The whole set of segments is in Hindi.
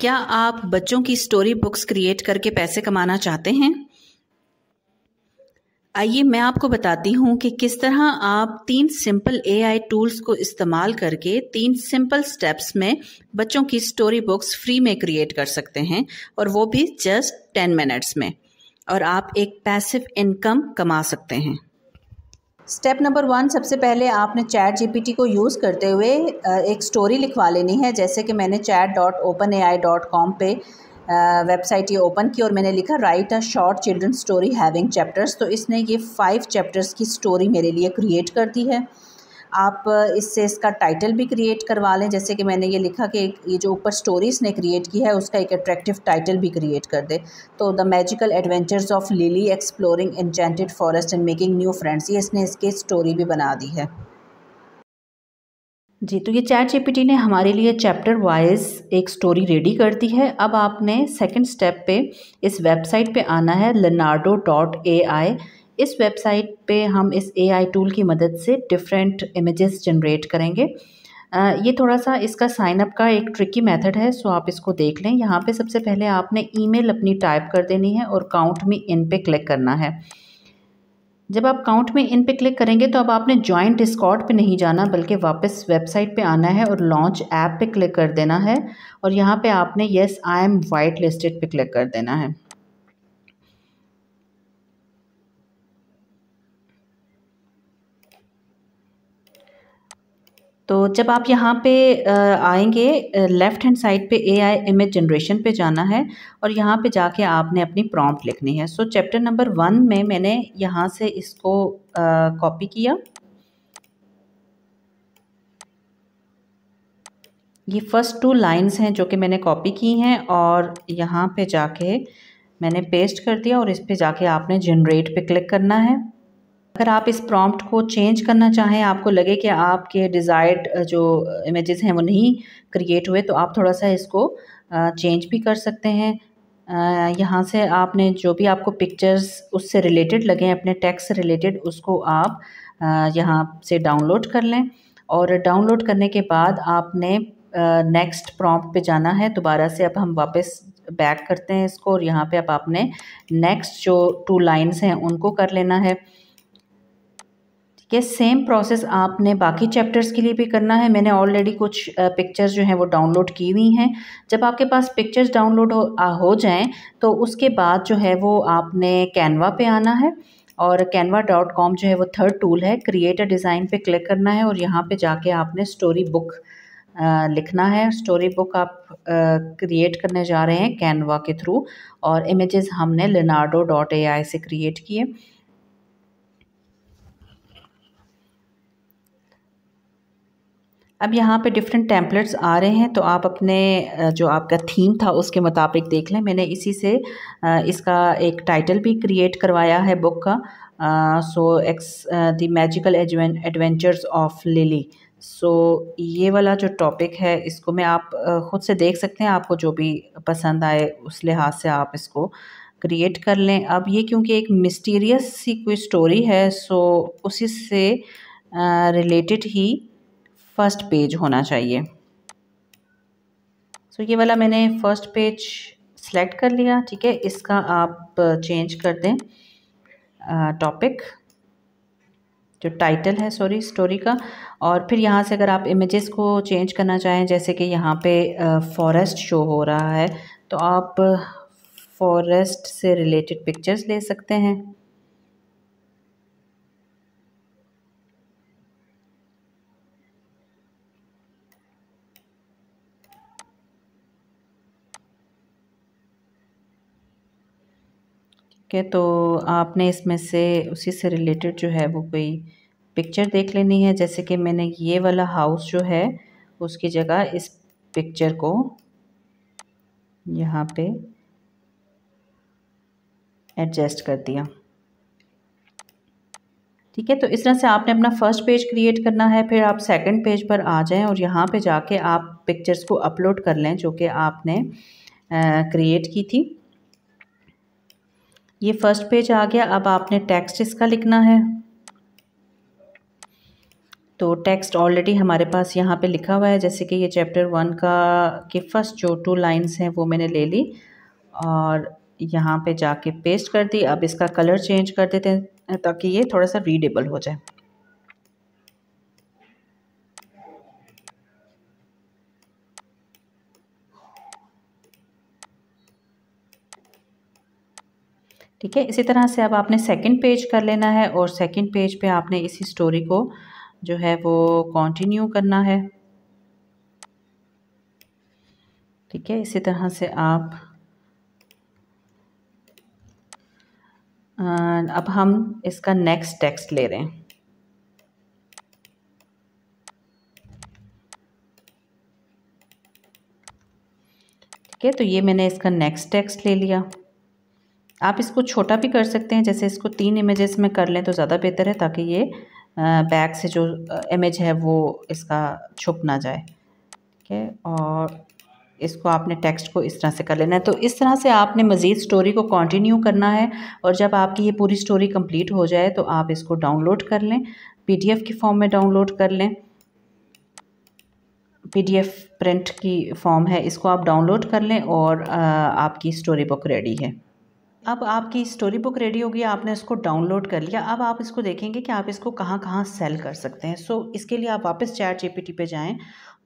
क्या आप बच्चों की स्टोरी बुक्स क्रिएट करके पैसे कमाना चाहते हैं आइए मैं आपको बताती हूँ कि किस तरह आप तीन सिंपल एआई टूल्स को इस्तेमाल करके तीन सिंपल स्टेप्स में बच्चों की स्टोरी बुक्स फ्री में क्रिएट कर सकते हैं और वो भी जस्ट टेन मिनट्स में और आप एक पैसिव इनकम कमा सकते हैं स्टेप नंबर वन सबसे पहले आपने चैट जीपीटी को यूज़ करते हुए एक स्टोरी लिखवा लेनी है जैसे कि मैंने chat dot open A I dot com पर वेबसाइट ये ओपन की और मैंने लिखा write a short children story having chapters तो इसने ये फ़ाइव चैप्टर्स की स्टोरी मेरे लिए क्रिएट कर दी है आप इससे इसका टाइटल भी क्रिएट करवा लें जैसे कि मैंने ये लिखा कि ये जो ऊपर स्टोरी इसने क्रिएट की है उसका एक अट्रैक्टिव टाइटल भी क्रिएट कर दे तो the magical adventures of Lily exploring enchanted forest and making new friends ये इसने इसकी स्टोरी भी बना दी है जी तो ये चैट जीपीटी ने हमारे लिए चैप्टर वाइज एक स्टोरी रेडी कर दी है अब आपने सेकंड स्टेप पे इस वेबसाइट पे आना है लनाडो डॉट ए आई इस वेबसाइट पे हम इस एआई टूल की मदद से डिफरेंट इमेजेस जनरेट करेंगे ये थोड़ा सा इसका साइनअप का एक ट्रिकी मेथड है सो आप इसको देख लें यहाँ पे सबसे पहले आपने ईमेल अपनी टाइप कर देनी है और काउंट में इन पे क्लिक करना है जब आप काउंट में इन पे क्लिक करेंगे तो अब आपने ज्वाइंट डिस्कॉट पे नहीं जाना बल्कि वापस वेबसाइट पे आना है और लॉन्च ऐप पे क्लिक कर देना है और यहाँ पे आपने yes I am white listed पे क्लिक कर देना है तो जब आप यहाँ पे आएंगे लेफ़्ट हैंड साइड पे ए आई इमेज जनरेशन पे जाना है और यहाँ पे जाके आपने अपनी प्रॉम्प्ट लिखनी है सो चैप्टर नंबर वन में मैंने यहाँ से इसको कॉपी किया ये फ़र्स्ट टू लाइंस हैं जो कि मैंने कॉपी की हैं और यहाँ पे जाके मैंने पेस्ट कर दिया और इस पे जाके आपने जनरेट पे क्लिक करना है अगर आप इस प्रॉम्प्ट को चेंज करना चाहें आपको लगे कि आपके डिज़ायर्ड जो इमेजेस हैं वो नहीं क्रिएट हुए तो आप थोड़ा सा इसको चेंज भी कर सकते हैं यहाँ से आपने जो भी आपको पिक्चर्स उससे रिलेटेड लगे अपने टेक्स्ट से रिलेटेड उसको आप यहाँ से डाउनलोड कर लें और डाउनलोड करने के बाद आपने नेक्स्ट प्रॉम्प्ट पे जाना है दोबारा से अब हम वापस बैक करते हैं इसको और यहाँ पे अब आपने नेक्स्ट जो टू लाइंस हैं उनको कर लेना है ये सेम प्रोसेस आपने बाकी चैप्टर्स के लिए भी करना है मैंने ऑलरेडी कुछ पिक्चर्स जो हैं वो डाउनलोड की हुई हैं जब आपके पास पिक्चर्स डाउनलोड हो, हो जाएं तो उसके बाद जो है वो आपने कैनवा पे आना है और कैनवा डॉट कॉम जो है वो थर्ड टूल है क्रिएट अ डिज़ाइन पे क्लिक करना है और यहाँ पे जाके आपने स्टोरी बुक लिखना है स्टोरी बुक आप क्रिएट करने जा रहे हैं कैनवा के थ्रू और इमेजेस हमने लिनार्डो डॉट ए आई से क्रिएट किए अब यहाँ पे डिफरेंट टेम्पलेट्स आ रहे हैं तो आप अपने जो आपका थीम था उसके मुताबिक देख लें मैंने इसी से इसका एक टाइटल भी क्रिएट करवाया है बुक का सो एक्स the magical adventures of Lily so ये वाला जो टॉपिक है इसको मैं आप ख़ुद से देख सकते हैं आपको जो भी पसंद आए उस लिहाज से आप इसको क्रिएट कर लें अब ये क्योंकि एक मिस्टीरियस सी कोई स्टोरी है सो उसी से रिलेटेड ही फर्स्ट पेज होना चाहिए सो so, ये वाला मैंने फ़र्स्ट पेज सेलेक्ट कर लिया ठीक है इसका आप चेंज कर दें टॉपिक जो टाइटल है सॉरी स्टोरी का और फिर यहाँ से अगर आप इमेजेस को चेंज करना चाहें जैसे कि यहाँ पे फॉरेस्ट शो हो रहा है तो आप फॉरेस्ट से रिलेटेड पिक्चर्स ले सकते हैं है तो आपने इसमें से उसी से रिलेटेड जो है वो कोई पिक्चर देख लेनी है जैसे कि मैंने ये वाला हाउस जो है उसकी जगह इस पिक्चर को यहाँ पे एडजस्ट कर दिया ठीक है तो इस तरह से आपने अपना फर्स्ट पेज क्रिएट करना है फिर आप सेकंड पेज पर आ जाएं और यहाँ पे जाके आप पिक्चर्स को अपलोड कर लें जो कि आपने क्रिएट की थी ये फर्स्ट पेज आ गया अब आपने टेक्स्ट इसका लिखना है तो टेक्स्ट ऑलरेडी हमारे पास यहाँ पे लिखा हुआ है जैसे कि ये चैप्टर वन का के फर्स्ट जो टू लाइंस हैं वो मैंने ले ली और यहाँ पे जाके पेस्ट कर दी अब इसका कलर चेंज कर देते हैं ताकि ये थोड़ा सा रीडेबल हो जाए ठीक है इसी तरह से अब आपने सेकंड पेज कर लेना है और सेकंड पेज पे आपने इसी स्टोरी को जो है वो कंटिन्यू करना है ठीक है इसी तरह से आप अं, अब हम इसका नेक्स्ट टेक्स्ट ले रहे हैं ठीक है तो ये मैंने इसका नेक्स्ट टेक्स्ट ले लिया आप इसको छोटा भी कर सकते हैं जैसे इसको तीन इमेजेस में कर लें तो ज़्यादा बेहतर है ताकि ये बैक से जो इमेज है वो इसका छुप ना जाए ठीक है और इसको आपने टेक्स्ट को इस तरह से कर लेना है तो इस तरह से आपने मज़ीद स्टोरी को कंटिन्यू करना है और जब आपकी ये पूरी स्टोरी कंप्लीट हो जाए तो आप इसको डाउनलोड कर लें पीडीएफ की फॉर्म में डाउनलोड कर लें पीडीएफ प्रिंट की फॉर्म है इसको आप डाउनलोड कर लें और आपकी स्टोरी बुक रेडी है अब आपकी स्टोरी बुक रेडी होगी आपने इसको डाउनलोड कर लिया अब आप इसको देखेंगे कि आप इसको कहाँ कहाँ सेल कर सकते हैं सो so, इसके लिए आप वापस चैट जीपीटी पे जाएँ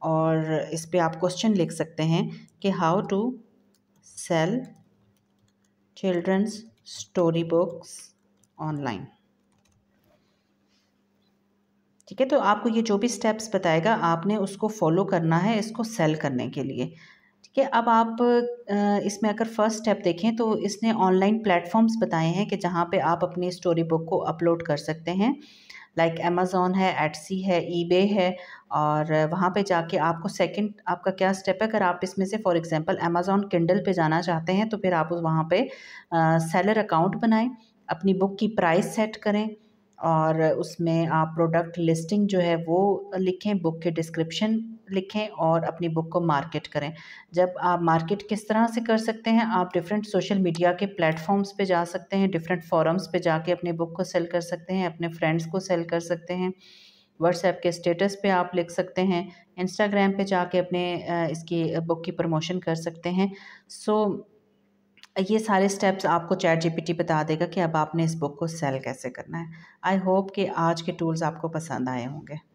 और इस पर आप क्वेश्चन लिख सकते हैं कि how to sell children's story books online ठीक है तो आपको ये जो भी स्टेप्स बताएगा आपने उसको फॉलो करना है इसको सेल करने के लिए ठीक है अब आप इसमें अगर फर्स्ट स्टेप देखें तो इसने ऑनलाइन प्लेटफॉर्म्स बताए हैं कि जहाँ पे आप अपनी स्टोरी बुक को अपलोड कर सकते हैं लाइक like अमेज़ोन है एटसी है बे है और वहाँ पे जाके आपको सेकंड आपका क्या स्टेप है अगर आप इसमें से फॉर एग्जांपल अमेज़ोन किंडल पे जाना चाहते हैं तो फिर आप उस वहाँ पे सेलर अकाउंट बनाएं अपनी बुक की प्राइस सेट करें और उसमें आप प्रोडक्ट लिस्टिंग जो है वो लिखें बुक के डिस्क्रिप्शन लिखें और अपनी बुक को मार्केट करें जब आप मार्केट किस तरह से कर सकते हैं आप डिफरेंट सोशल मीडिया के प्लेटफॉर्म्स पे जा सकते हैं डिफरेंट फॉरम्स पे जाके अपनी बुक को सेल कर सकते हैं अपने फ्रेंड्स को सेल कर सकते हैं व्हाट्सएप के स्टेटस पे आप लिख सकते हैं इंस्टाग्राम पे जाके अपने इसकी बुक की प्रमोशन कर सकते हैं सो so, ये सारे स्टेप्स आपको चैट जीपीटी बता देगा कि अब आपने इस बुक को सेल कैसे करना है आई होप कि आज के टूल्स आपको पसंद आए होंगे